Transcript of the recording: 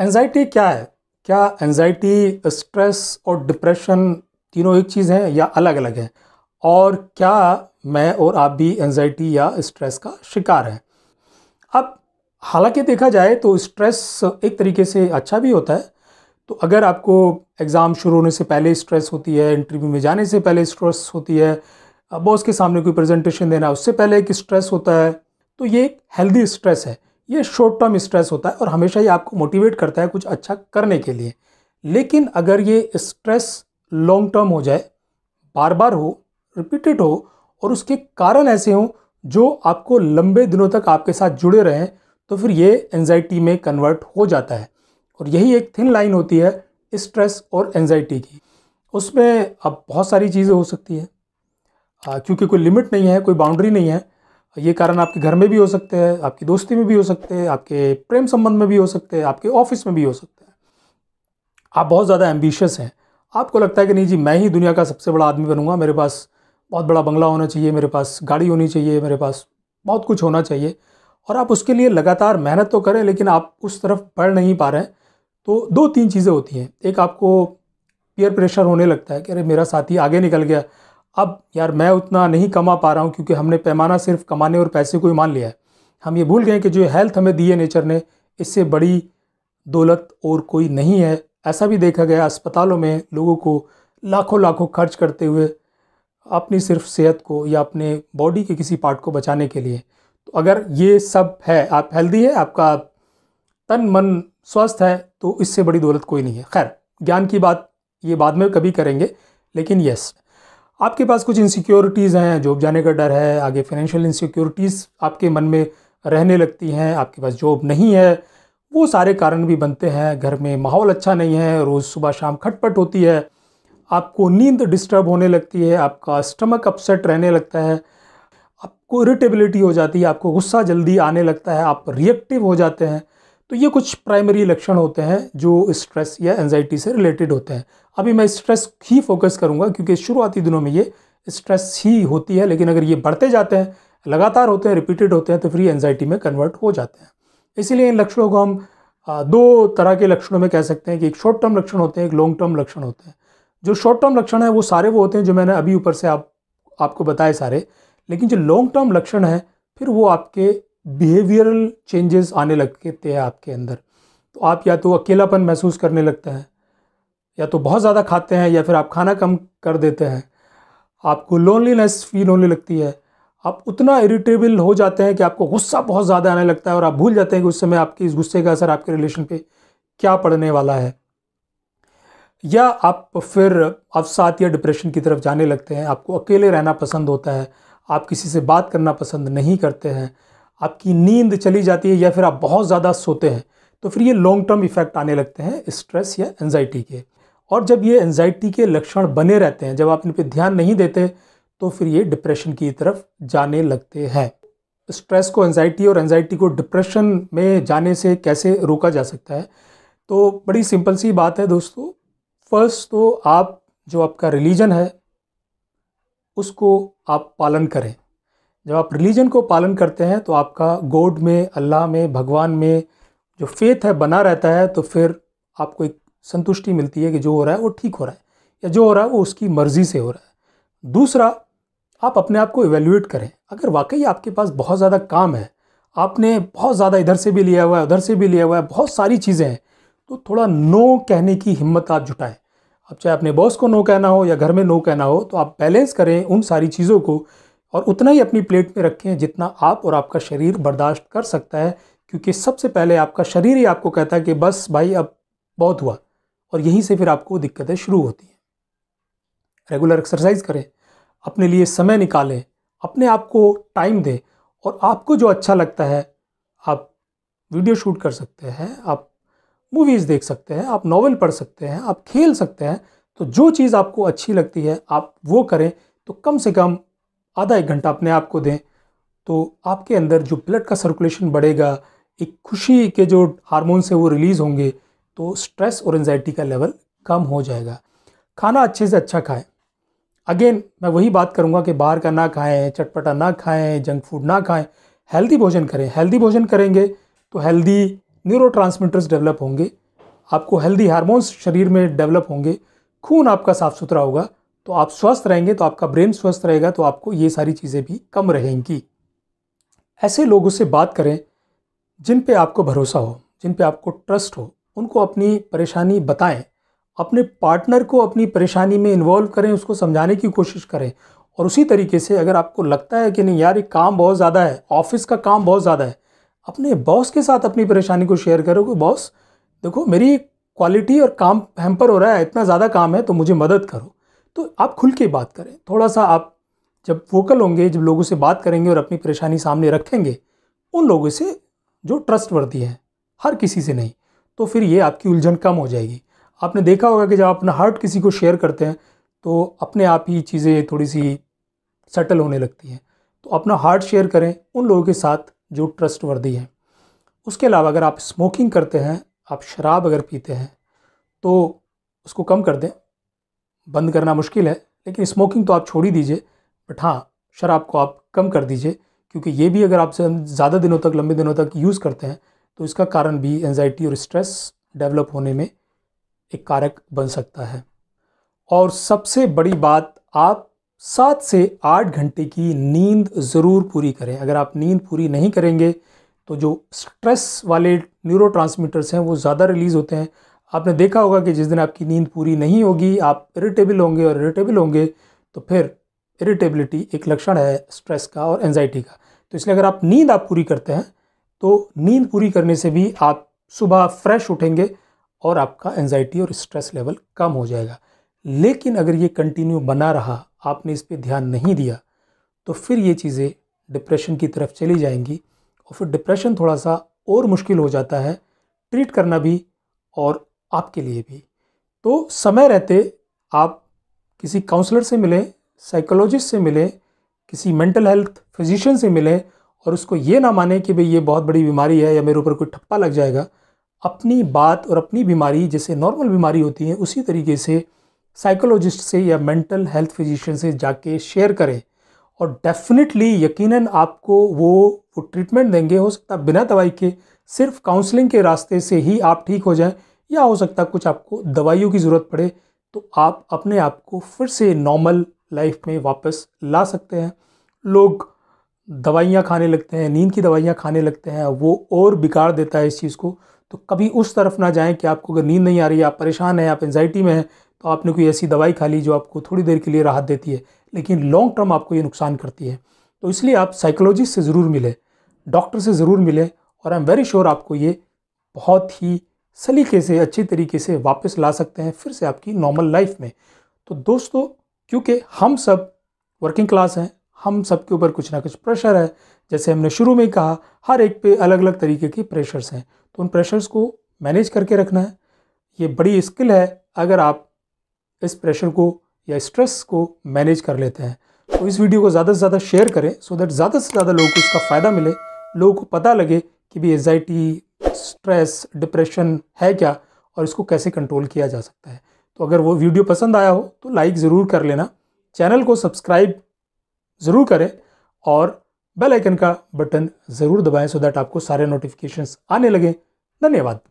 anxiety क्या है क्या एनजाइटी स्ट्रेस और डिप्रेशन तीनों एक चीज़ हैं या अलग अलग हैं और क्या मैं और आप भी एनजाइटी या स्ट्रेस का शिकार हैं अब हालांकि देखा जाए तो स्ट्रेस एक तरीके से अच्छा भी होता है तो अगर आपको एग्ज़ाम शुरू होने से पहले स्ट्रेस होती है इंटरव्यू में जाने से पहले स्ट्रेस होती है बॉस के सामने कोई प्रेजेंटेशन देना उससे पहले एक स्ट्रेस होता है तो ये एक हेल्दी स्ट्रेस है ये शॉर्ट टर्म स्ट्रेस होता है और हमेशा ही आपको मोटिवेट करता है कुछ अच्छा करने के लिए लेकिन अगर ये स्ट्रेस लॉन्ग टर्म हो जाए बार बार हो रिपीटेड हो और उसके कारण ऐसे हों जो आपको लंबे दिनों तक आपके साथ जुड़े रहें तो फिर ये एनजाइटी में कन्वर्ट हो जाता है और यही एक थिन लाइन होती है स्ट्रेस और एनजाइटी की उसमें अब बहुत सारी चीज़ें हो सकती है क्योंकि कोई लिमिट नहीं है कोई बाउंड्री नहीं है ये कारण आपके घर में भी हो सकते हैं आपकी दोस्ती में भी हो सकते हैं आपके प्रेम संबंध में भी हो सकते हैं आपके ऑफिस में भी हो सकते हैं आप बहुत ज़्यादा एम्बिशियस हैं आपको लगता है कि नहीं जी मैं ही दुनिया का सबसे बड़ा आदमी बनूंगा मेरे पास बहुत बड़ा बंगला होना चाहिए मेरे पास गाड़ी होनी चाहिए मेरे पास बहुत कुछ होना चाहिए और आप उसके लिए लगातार मेहनत तो करें लेकिन आप उस तरफ बढ़ नहीं पा रहे हैं तो दो तीन चीज़ें होती हैं एक आपको पीयर प्रेशर होने लगता है कि अरे मेरा साथी आगे निकल गया अब यार मैं उतना नहीं कमा पा रहा हूँ क्योंकि हमने पैमाना सिर्फ कमाने और पैसे को ही मान लिया है हम ये भूल गए कि जो हेल्थ हमें दी है नेचर ने इससे बड़ी दौलत और कोई नहीं है ऐसा भी देखा गया अस्पतालों में लोगों को लाखों लाखों खर्च करते हुए अपनी सिर्फ सेहत को या अपने बॉडी के किसी पार्ट को बचाने के लिए तो अगर ये सब है आप हेल्दी है आपका तन मन स्वस्थ है तो इससे बड़ी दौलत कोई नहीं है खैर ज्ञान की बात ये बाद में कभी करेंगे लेकिन यस आपके पास कुछ इनसिक्योरिटीज़ हैं जॉब जाने का डर है आगे फाइनेंशियल इनसिक्योरिटीज़ आपके मन में रहने लगती हैं आपके पास जॉब नहीं है वो सारे कारण भी बनते हैं घर में माहौल अच्छा नहीं है रोज़ सुबह शाम खटपट होती है आपको नींद डिस्टर्ब होने लगती है आपका स्टमक अपसेट रहने लगता है आपको इरिटेबिलिटी हो जाती है आपको गुस्सा जल्दी आने लगता है आप रिएक्टिव हो जाते हैं तो ये कुछ प्राइमरी लक्षण होते हैं जो स्ट्रेस या एनजाइटी से रिलेटेड होते हैं अभी मैं स्ट्रेस ही फोकस करूँगा क्योंकि शुरुआती दिनों में ये स्ट्रेस ही होती है लेकिन अगर ये बढ़ते जाते हैं लगातार होते हैं रिपीटेड होते हैं तो फिर एनजाइटी में कन्वर्ट हो जाते हैं इसीलिए इन लक्षणों को हम दो तरह के लक्षणों में कह सकते हैं कि एक शॉर्ट टर्म लक्षण होते हैं एक लॉन्ग टर्म लक्षण होते हैं जो शॉर्ट टर्म लक्षण है वो सारे वो होते हैं जो मैंने अभी ऊपर से आप आपको बताए सारे लेकिन जो लॉन्ग टर्म लक्षण है फिर वो आपके बिहेवियरल चेंजेस आने लगते हैं आपके अंदर तो आप या तो अकेलापन महसूस करने लगते हैं या तो बहुत ज़्यादा खाते हैं या फिर आप खाना कम कर देते हैं आपको लोनलीनेस फील होने लगती है आप उतना इरिटेबल हो जाते हैं कि आपको गुस्सा बहुत ज़्यादा आने लगता है और आप भूल जाते हैं कि उस समय आपके इस गुस्से का असर आपके रिलेशन पे क्या पड़ने वाला है या आप फिर अवसात या डिप्रेशन की तरफ जाने लगते हैं आपको अकेले रहना पसंद होता है आप किसी से बात करना पसंद नहीं करते हैं आपकी नींद चली जाती है या फिर आप बहुत ज़्यादा सोते हैं तो फिर ये लॉन्ग टर्म इफेक्ट आने लगते हैं स्ट्रेस या एनजाइटी के और जब ये एनजाइटी के लक्षण बने रहते हैं जब आप इन पर ध्यान नहीं देते तो फिर ये डिप्रेशन की तरफ जाने लगते हैं स्ट्रेस को एनजाइटी और एनजाइटी को डिप्रेशन में जाने से कैसे रोका जा सकता है तो बड़ी सिंपल सी बात है दोस्तों फर्स्ट तो आप जो आपका रिलीजन है उसको आप पालन करें जब आप रिलीजन को पालन करते हैं तो आपका गॉड में अल्लाह में भगवान में जो फेथ है बना रहता है तो फिर आपको एक संतुष्टि मिलती है कि जो हो रहा है वो ठीक हो रहा है या जो हो रहा है वो उसकी मर्ज़ी से हो रहा है दूसरा आप अपने आप को इवेल्यूएट करें अगर वाकई आपके पास बहुत ज़्यादा काम है आपने बहुत ज़्यादा इधर से भी लिया हुआ है उधर से भी लिया हुआ है बहुत सारी चीज़ें हैं तो थोड़ा नो कहने की हिम्मत आप जुटाएं अब चाहे अपने बॉस को नो कहना हो या घर में नो कहना हो तो आप बैलेंस करें उन सारी चीज़ों को और उतना ही अपनी प्लेट में रखें जितना आप और आपका शरीर बर्दाश्त कर सकता है क्योंकि सबसे पहले आपका शरीर ही आपको कहता है कि बस भाई अब बहुत हुआ और यहीं से फिर आपको दिक्कतें शुरू होती हैं रेगुलर एक्सरसाइज करें अपने लिए समय निकालें अपने आप को टाइम दें और आपको जो अच्छा लगता है आप वीडियो शूट कर सकते हैं आप मूवीज़ देख सकते हैं आप नॉवल पढ़ सकते हैं आप खेल सकते हैं तो जो चीज़ आपको अच्छी लगती है आप वो करें तो कम से कम आधा एक घंटा अपने आप को दें तो आपके अंदर जो ब्लड का सर्कुलेशन बढ़ेगा एक खुशी के जो हारमोन हैं वो रिलीज़ होंगे तो स्ट्रेस और एनजाइटी का लेवल कम हो जाएगा खाना अच्छे से अच्छा खाएं अगेन मैं वही बात करूँगा कि बाहर का ना खाएं चटपटा ना खाएं जंक फूड ना खाएं हेल्दी भोजन करें हेल्दी भोजन करेंगे तो हेल्दी न्यूरो डेवलप होंगे आपको हेल्दी हारमोन्स शरीर में डेवलप होंगे खून आपका साफ़ सुथरा होगा तो आप स्वस्थ रहेंगे तो आपका ब्रेन स्वस्थ रहेगा तो आपको ये सारी चीज़ें भी कम रहेंगी ऐसे लोगों से बात करें जिन पे आपको भरोसा हो जिन पे आपको ट्रस्ट हो उनको अपनी परेशानी बताएं अपने पार्टनर को अपनी परेशानी में इन्वॉल्व करें उसको समझाने की कोशिश करें और उसी तरीके से अगर आपको लगता है कि नहीं यार ये काम बहुत ज़्यादा है ऑफिस का काम बहुत ज़्यादा है अपने बॉस के साथ अपनी परेशानी को शेयर करो कि बॉस देखो मेरी क्वालिटी और काम हेम्पर हो रहा है इतना ज़्यादा काम है तो मुझे मदद करो तो आप खुल के बात करें थोड़ा सा आप जब वोकल होंगे जब लोगों से बात करेंगे और अपनी परेशानी सामने रखेंगे उन लोगों से जो ट्रस्ट वर्दी है हर किसी से नहीं तो फिर ये आपकी उलझन कम हो जाएगी आपने देखा होगा कि जब अपना हार्ट किसी को शेयर करते हैं तो अपने आप ही चीज़ें थोड़ी सी सेटल होने लगती हैं तो अपना हार्ट शेयर करें उन लोगों के साथ जो ट्रस्ट वर्दी हैं उसके अलावा अगर आप स्मोकिंग करते हैं आप शराब अगर पीते हैं तो उसको कम कर दें बंद करना मुश्किल है लेकिन स्मोकिंग तो आप छोड़ ही दीजिए बट हाँ शराब को आप कम कर दीजिए क्योंकि ये भी अगर आप ज़्यादा दिनों तक लंबे दिनों तक यूज़ करते हैं तो इसका कारण भी एनजाइटी और स्ट्रेस डेवलप होने में एक कारक बन सकता है और सबसे बड़ी बात आप सात से आठ घंटे की नींद ज़रूर पूरी करें अगर आप नींद पूरी नहीं करेंगे तो जो स्ट्रेस वाले न्यूरो हैं वो ज़्यादा रिलीज़ होते हैं आपने देखा होगा कि जिस दिन आपकी नींद पूरी नहीं होगी आप इरिटेबल होंगे और इरिटेबल होंगे तो फिर इरिटेबिलिटी एक लक्षण है स्ट्रेस का और एनजाइटी का तो इसलिए अगर आप नींद आप पूरी करते हैं तो नींद पूरी करने से भी आप सुबह फ्रेश उठेंगे और आपका एनजाइटी और स्ट्रेस लेवल कम हो जाएगा लेकिन अगर ये कंटिन्यू बना रहा आपने इस पर ध्यान नहीं दिया तो फिर ये चीज़ें डिप्रेशन की तरफ चली जाएंगी और फिर डिप्रेशन थोड़ा सा और मुश्किल हो जाता है ट्रीट करना भी और आपके लिए भी तो समय रहते आप किसी काउंसलर से मिलें साइकोलॉजिस्ट से मिलें किसी मेंटल हेल्थ फिजिशियन से मिलें और उसको ये ना माने कि भाई ये बहुत बड़ी बीमारी है या मेरे ऊपर कोई ठप्पा लग जाएगा अपनी बात और अपनी बीमारी जैसे नॉर्मल बीमारी होती है उसी तरीके से साइकोलॉजिस्ट से या मेंटल हेल्थ फिजिशियन से जाके शेयर करें और डेफिनेटली यकीनन आपको वो वो ट्रीटमेंट देंगे हो सकता है बिना दवाई के सिर्फ काउंसलिंग के रास्ते से ही आप ठीक हो जाएं या हो सकता है कुछ आपको दवाइयों की ज़रूरत पड़े तो आप अपने आप को फिर से नॉर्मल लाइफ में वापस ला सकते हैं लोग दवाइयाँ खाने लगते हैं नींद की दवाइयाँ खाने लगते हैं वो और बिगाड़ देता है इस चीज़ को तो कभी उस तरफ ना जाएं कि आपको अगर नींद नहीं आ रही है आप परेशान हैं आप एनजाइटी में हैं तो आपने कोई ऐसी दवाई खा ली जो आपको थोड़ी देर के लिए राहत देती है लेकिन लॉन्ग टर्म आपको ये नुकसान करती है तो इसलिए आप साइकोलॉजिस्ट से ज़रूर मिलें डॉक्टर से ज़रूर मिलें और आई एम वेरी श्योर आपको ये बहुत ही सलीके से अच्छी तरीके से वापस ला सकते हैं फिर से आपकी नॉर्मल लाइफ में तो दोस्तों क्योंकि हम सब वर्किंग क्लास हैं हम सब के ऊपर कुछ ना कुछ प्रेशर है जैसे हमने शुरू में ही कहा हर एक पे अलग अलग तरीके के प्रेशर्स हैं तो उन प्रेशर्स को मैनेज करके रखना है ये बड़ी स्किल है अगर आप इस प्रेशर को या स्ट्रेस को मैनेज कर लेते हैं तो इस वीडियो को ज़्यादा से ज़्यादा शेयर करें सो दैट ज़्यादा से ज़्यादा लोगों को इसका फ़ायदा मिले लोगों को पता लगे कि भी एजाइटी स्ट्रेस डिप्रेशन है क्या और इसको कैसे कंट्रोल किया जा सकता है तो अगर वो वीडियो पसंद आया हो तो लाइक ज़रूर कर लेना चैनल को सब्सक्राइब ज़रूर करें और बेल आइकन का बटन ज़रूर दबाएं सो दैट आपको सारे नोटिफिकेशंस आने लगें धन्यवाद